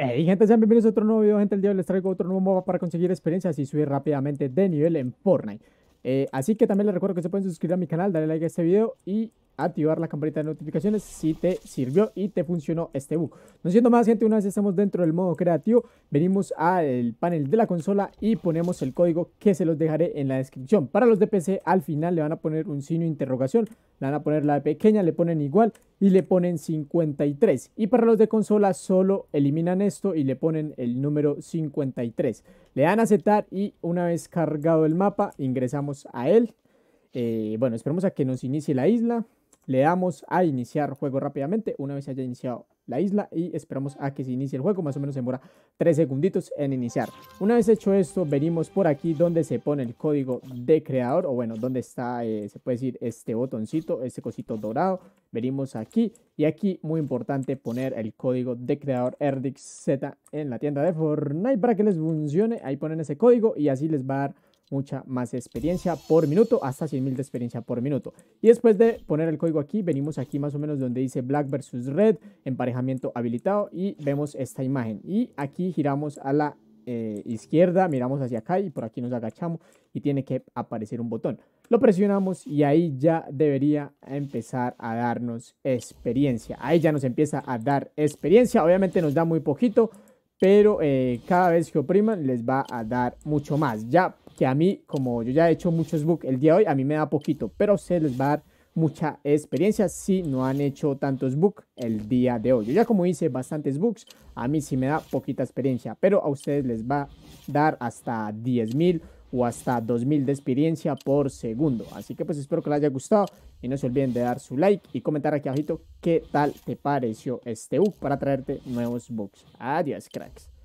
Hey gente, sean bienvenidos a otro nuevo video, gente, el día de hoy les traigo otro nuevo modo para conseguir experiencias y subir rápidamente de nivel en Fortnite eh, Así que también les recuerdo que se pueden suscribir a mi canal, darle like a este video y activar la campanita de notificaciones si te sirvió y te funcionó este bug. No siendo más gente, una vez estamos dentro del modo creativo, venimos al panel de la consola y ponemos el código que se los dejaré en la descripción. Para los de PC al final le van a poner un signo de interrogación, le van a poner la de pequeña, le ponen igual y le ponen 53. Y para los de consola solo eliminan esto y le ponen el número 53. Le dan a aceptar y una vez cargado el mapa ingresamos a él. Eh, bueno, esperemos a que nos inicie la isla. Le damos a iniciar juego rápidamente una vez haya iniciado la isla y esperamos a que se inicie el juego, más o menos demora 3 segunditos en iniciar. Una vez hecho esto, venimos por aquí donde se pone el código de creador, o bueno, donde está, eh, se puede decir, este botoncito, este cosito dorado. Venimos aquí y aquí, muy importante, poner el código de creador Z en la tienda de Fortnite para que les funcione. Ahí ponen ese código y así les va a dar mucha más experiencia por minuto, hasta 100.000 de experiencia por minuto. Y después de poner el código aquí, venimos aquí más o menos donde dice Black versus Red, emparejamiento habilitado y vemos esta imagen. Y aquí giramos a la eh, izquierda, miramos hacia acá y por aquí nos agachamos y tiene que aparecer un botón. Lo presionamos y ahí ya debería empezar a darnos experiencia. Ahí ya nos empieza a dar experiencia. Obviamente nos da muy poquito, pero eh, cada vez que opriman les va a dar mucho más. Ya que a mí, como yo ya he hecho muchos books el día de hoy, a mí me da poquito, pero se les va a dar mucha experiencia si no han hecho tantos books el día de hoy. Yo ya como hice bastantes books, a mí sí me da poquita experiencia, pero a ustedes les va a dar hasta 10.000 o hasta 2000 de experiencia por segundo. Así que pues espero que les haya gustado y no se olviden de dar su like y comentar aquí abajito qué tal te pareció este book para traerte nuevos books. Adiós cracks.